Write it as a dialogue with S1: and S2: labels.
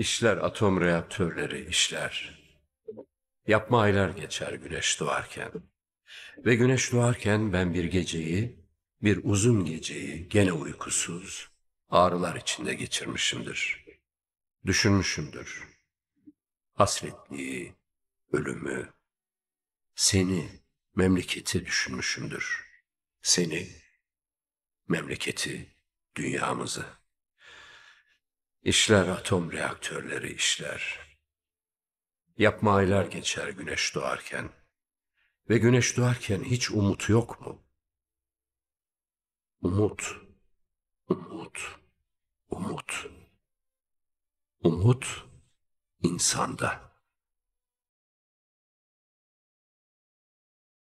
S1: İşler atom reaktörleri
S2: işler.
S1: Yapma aylar geçer güneş doğarken. Ve güneş doğarken ben bir geceyi, bir uzun geceyi gene uykusuz, ağrılar içinde geçirmişimdir. Düşünmüşümdür. Hasretliği, ölümü, seni, memleketi düşünmüşümdür. Seni, memleketi, dünyamızı. İşler atom reaktörleri işler. Yapma aylar geçer güneş doğarken.
S3: Ve güneş doğarken hiç umut yok mu? Umut,
S2: umut, umut. Umut insanda.